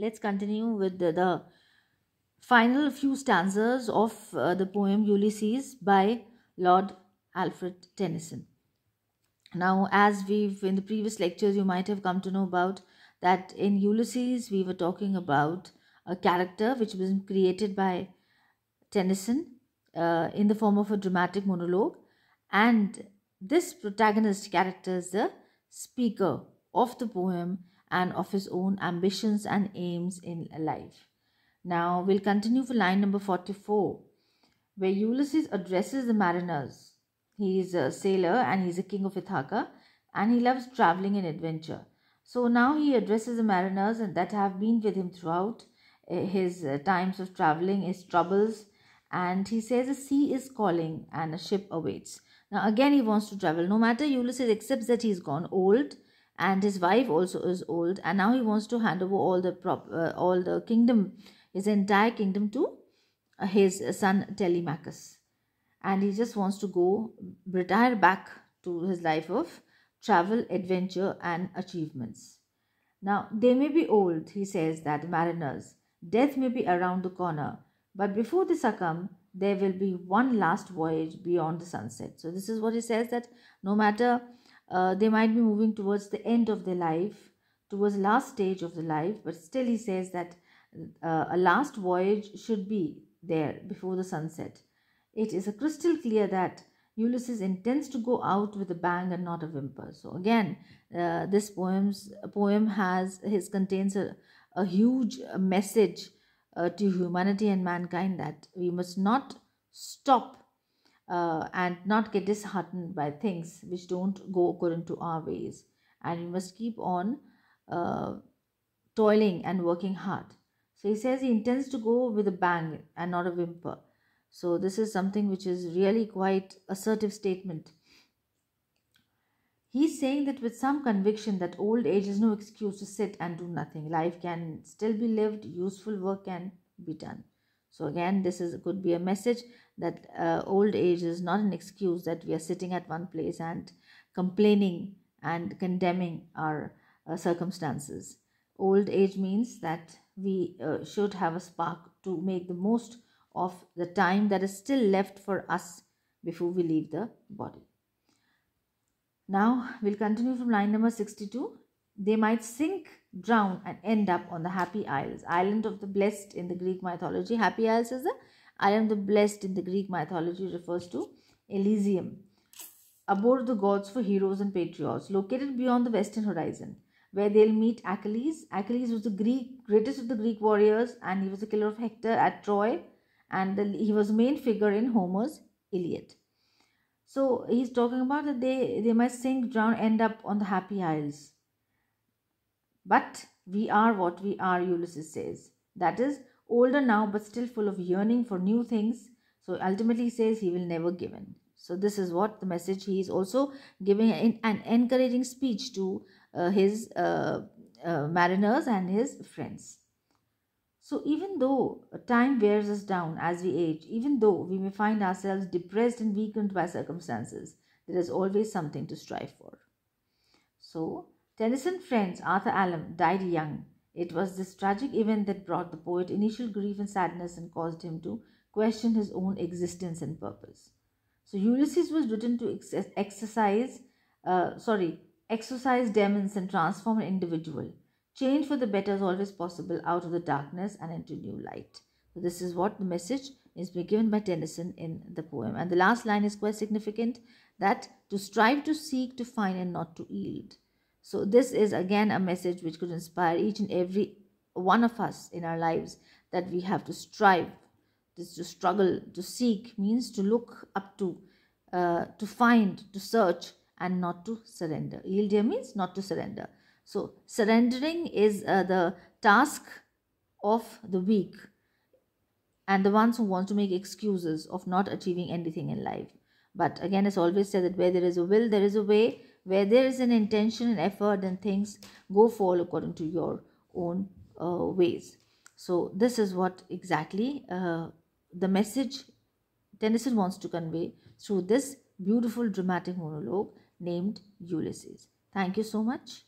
let's continue with the, the final few stanzas of uh, the poem Ulysses by Lord Alfred Tennyson. Now, as we've in the previous lectures, you might have come to know about that in Ulysses, we were talking about a character which was created by Tennyson uh, in the form of a dramatic monologue, and this protagonist character is the speaker of the poem and of his own ambitions and aims in life. Now we'll continue for line number 44, where Ulysses addresses the mariners. He is a sailor and he's a king of Ithaca and he loves traveling and adventure. So now he addresses the mariners that have been with him throughout eh, his eh, times of traveling, his troubles, and he says a sea is calling and a ship awaits. Now again he wants to travel. No matter Ulysses accepts that he's gone old and his wife also is old and now he wants to hand over all the prop uh, all the kingdom his entire kingdom to uh, his son Telemachus and he just wants to go retire back to his life of travel adventure and achievements now they may be old he says that mariners death may be around the corner but before they succumb there will be one last voyage beyond the sunset so this is what he says that no matter uh, they might be moving towards the end of their life towards last stage of the life but still he says that uh, a last voyage should be there before the sunset it is crystal clear that ulysses intends to go out with a bang and not a whimper so again uh, this poem's poem has his contains a, a huge message uh, to humanity and mankind that we must not stop uh, and not get disheartened by things which don't go according to our ways. And we must keep on uh, toiling and working hard. So he says he intends to go with a bang and not a whimper. So this is something which is really quite assertive statement. He's saying that with some conviction that old age is no excuse to sit and do nothing. Life can still be lived, useful work can be done. So again, this is could be a message that uh, old age is not an excuse that we are sitting at one place and complaining and condemning our uh, circumstances. Old age means that we uh, should have a spark to make the most of the time that is still left for us before we leave the body. Now we'll continue from line number 62 they might sink, drown, and end up on the Happy Isles, island of the blessed in the Greek mythology. Happy Isles is the island of the blessed in the Greek mythology, refers to Elysium, abode of the gods for heroes and patriots, located beyond the western horizon, where they'll meet Achilles. Achilles was the Greek greatest of the Greek warriors, and he was the killer of Hector at Troy, and the, he was the main figure in Homer's Iliad. So he's talking about that they they might sink, drown, end up on the Happy Isles. But we are what we are, Ulysses says. That is, older now but still full of yearning for new things. So ultimately says he will never give in. So this is what the message he is also giving in an encouraging speech to uh, his uh, uh, mariners and his friends. So even though time wears us down as we age, even though we may find ourselves depressed and weakened by circumstances, there is always something to strive for. So Tennyson's friend Arthur Allen died young. It was this tragic event that brought the poet initial grief and sadness and caused him to question his own existence and purpose. So Ulysses was written to ex- exercise, uh, sorry, exercise demons and transform an individual. Change for the better is always possible out of the darkness and into new light. So this is what the message is being given by Tennyson in the poem. And the last line is quite significant that to strive to seek, to find, and not to yield. So, this is again a message which could inspire each and every one of us in our lives that we have to strive, this to struggle, to seek means to look up to, uh, to find, to search, and not to surrender. Yield here means not to surrender. So, surrendering is uh, the task of the weak and the ones who want to make excuses of not achieving anything in life. But again, it's always said, that where there is a will, there is a way where there is an intention and effort and things go fall according to your own uh, ways so this is what exactly uh, the message tennyson wants to convey through this beautiful dramatic monologue named ulysses thank you so much